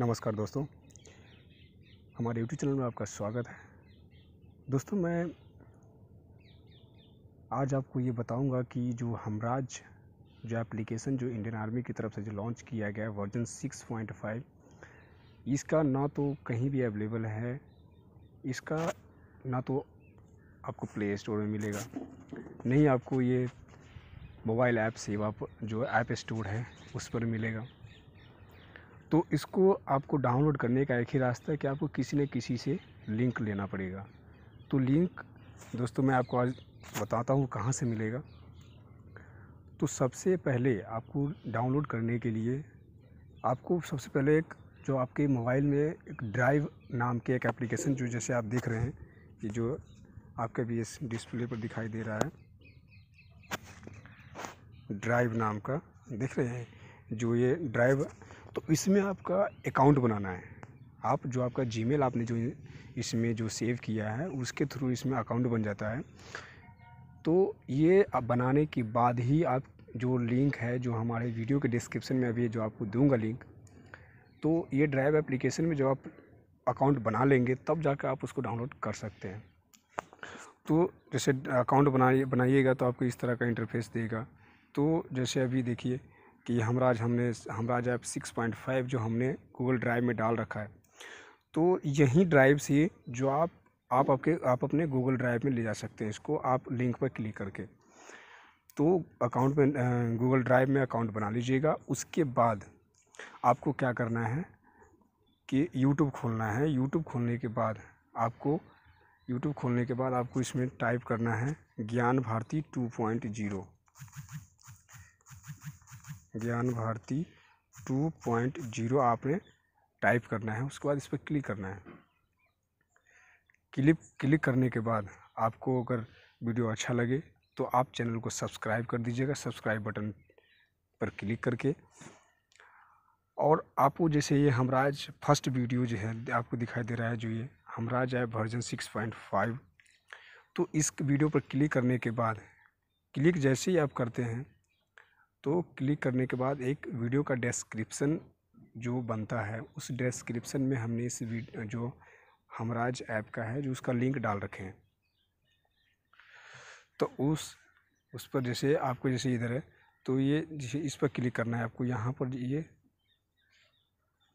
नमस्कार दोस्तों हमारे यूट्यूब चैनल में आपका स्वागत है दोस्तों मैं आज आपको ये बताऊंगा कि जो हमराज जो एप्लीकेशन जो इंडियन आर्मी की तरफ से जो लॉन्च किया गया वर्जन 6.5 इसका ना तो कहीं भी अवेलेबल है इसका ना तो आपको प्ले स्टोर में मिलेगा नहीं आपको ये मोबाइल ऐप सेवा जो ऐप स्टोर है उस पर मिलेगा तो इसको आपको डाउनलोड करने का एक ही रास्ता है कि आपको किसी न किसी से लिंक लेना पड़ेगा तो लिंक दोस्तों मैं आपको आज बताता हूँ कहाँ से मिलेगा तो सबसे पहले आपको डाउनलोड करने के लिए आपको सबसे पहले एक जो आपके मोबाइल में एक ड्राइव नाम के एक एप्लीकेशन जो जैसे आप देख रहे हैं ये जो आपके भी इस डिस्प्ले पर दिखाई दे रहा है ड्राइव नाम का देख रहे हैं जो ये ड्राइव तो इसमें आपका अकाउंट बनाना है आप जो आपका जीमेल आपने जो इसमें जो सेव किया है उसके थ्रू इसमें अकाउंट बन जाता है तो ये बनाने के बाद ही आप जो लिंक है जो हमारे वीडियो के डिस्क्रिप्शन में अभी जो आपको दूंगा लिंक तो ये ड्राइव एप्लीकेशन में जब आप अकाउंट बना लेंगे तब जाकर आप उसको डाउनलोड कर सकते हैं तो जैसे अकाउंट बनाइए बनाइएगा तो आपको इस तरह का इंटरफेस देगा तो जैसे अभी देखिए कि हमराज हमने Hamraj app six point five जो हमने गूगल ड्राइव में डाल रखा है तो यही ड्राइव से जो आप आप आपके आप अपने गूगल ड्राइव में ले जा सकते हैं इसको आप लिंक पर क्लिक करके तो अकाउंट में गूगल ड्राइव में अकाउंट बना लीजिएगा उसके बाद आपको क्या करना है कि यूट्यूब खोलना है यूट्यूब खोलने के बाद आपको यूट्यूब खोलने के बाद आपको इसमें टाइप करना है ज्ञान Bharati two point zero Gyan Bharati two point zero आपने टाइप करना है उसके बाद इस पर क्लिक करना है क्लिक क्लिक करने के बाद आपको अगर वीडियो अच्छा लगे तो आप चैनल को सब्सक्राइब कर दीजिएगा सब्सक्राइब बटन पर क्लिक करके और आपको जैसे ये हमराज फर्स्ट वीडियो जो है आपको दिखाई दे रहा है जो ये हमराज है वर्जन सिक्स पॉइंट फाइव तो इस वीडियो पर क्लिक करने के बाद क्लिक जैसे ही आप करते हैं तो क्लिक करने के बाद एक वीडियो का डिस्क्रिप्सन जो बनता है उस डिस्क्रिप्शन में हमने इस जो हमराज ऐप का है जो उसका लिंक डाल रखे हैं तो उस उस पर जैसे आपको जैसे इधर है तो ये जैसे इस पर क्लिक करना है आपको यहाँ पर ये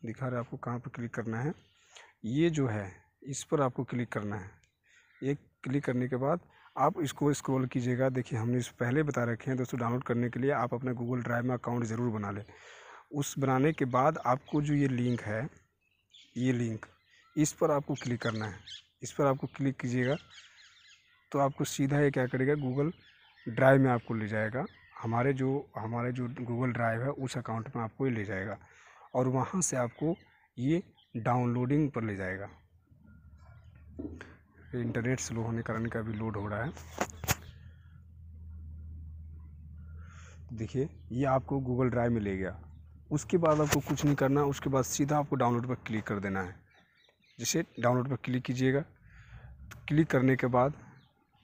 दिखा रहा है आपको कहाँ पर क्लिक करना है ये जो है इस पर आपको क्लिक करना है ये क्लिक करने के बाद आप इसको स्क्रॉल कीजिएगा देखिए हमने इस पहले बता रखे हैं दोस्तों डाउनलोड करने के लिए आप अपने गूगल ड्राइव में अकाउंट ज़रूर बना लें उस बनाने के बाद आपको जो ये लिंक है ये लिंक इस पर आपको क्लिक करना है इस पर आपको क्लिक कीजिएगा तो आपको सीधा ये क्या करेगा गूगल ड्राइव में आपको ले जाएगा हमारे जो हमारे जो गूगल ड्राइव है उस अकाउंट में आपको ये ले जाएगा और वहाँ से आपको ये डाउनलोडिंग पर ले जाएगा इंटरनेट स्लो होने के कारण का भी लोड हो रहा है देखिए ये आपको गूगल ड्राइव में ले गया उसके बाद आपको कुछ नहीं करना उसके बाद सीधा आपको डाउनलोड पर क्लिक कर देना है जैसे डाउनलोड पर क्लिक कीजिएगा तो क्लिक करने के बाद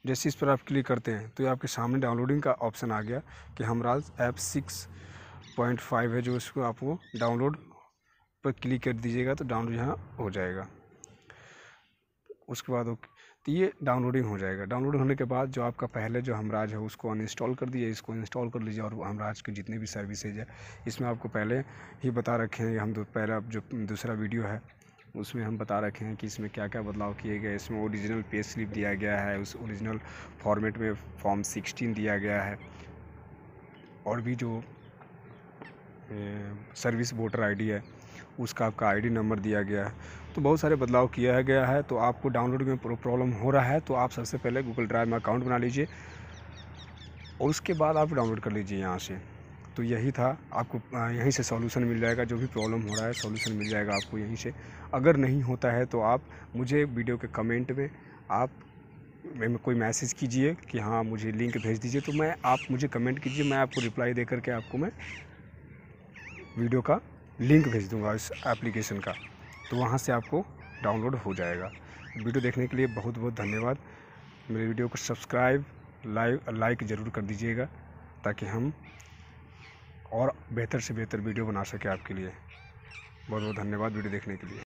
जैसे इस पर आप क्लिक करते हैं तो ये आपके सामने डाउनलोडिंग का ऑप्शन आ गया कि Hamraj app six point five है जो इसको आपको डाउनलोड पर क्लिक कर दीजिएगा तो डाउनलोड यहाँ हो जाएगा उसके बाद तो ये डाउनलोडिंग हो जाएगा डाउनलोडिंग होने के बाद जो आपका पहले जो हमराज है उसको अनइंस्टॉल कर दिए इसको इंस्टॉल कर लीजिए और हमराज के जितने भी सर्विसेज है इसमें आपको पहले ही बता रखे हैं हम पहला जो दूसरा वीडियो है उसमें हम बता रखे हैं कि इसमें क्या क्या बदलाव किए गए इसमें ओरिजिनल पे स्लिप दिया गया है उस ओरिजिनल फॉर्मेट में फॉर्म सिक्सटीन दिया गया है और भी जो सर्विस वोटर आईडी है उसका आपका आईडी नंबर दिया गया है तो बहुत सारे बदलाव किया गया है तो आपको डाउनलोड में प्रॉब्लम हो रहा है तो आप सबसे पहले गूगल ड्राइव में अकाउंट बना लीजिए और उसके बाद आप डाउनलोड कर लीजिए यहाँ से तो यही था आपको यहीं से सॉल्यूशन मिल जाएगा जो भी प्रॉब्लम हो रहा है सॉल्यूशन मिल जाएगा आपको यहीं से अगर नहीं होता है तो आप मुझे वीडियो के कमेंट में आप में कोई मैसेज कीजिए कि हाँ मुझे लिंक भेज दीजिए तो मैं आप मुझे कमेंट कीजिए मैं आपको रिप्लाई दे करके आपको मैं वीडियो का लिंक भेज दूंगा इस एप्लीकेशन का तो वहाँ से आपको डाउनलोड हो जाएगा वीडियो देखने के लिए बहुत बहुत धन्यवाद मेरे वीडियो को सब्सक्राइब लाइक लाइक ज़रूर कर दीजिएगा ताकि हम और बेहतर से बेहतर वीडियो बना सकें आपके लिए बहुत बहुत धन्यवाद वीडियो देखने के लिए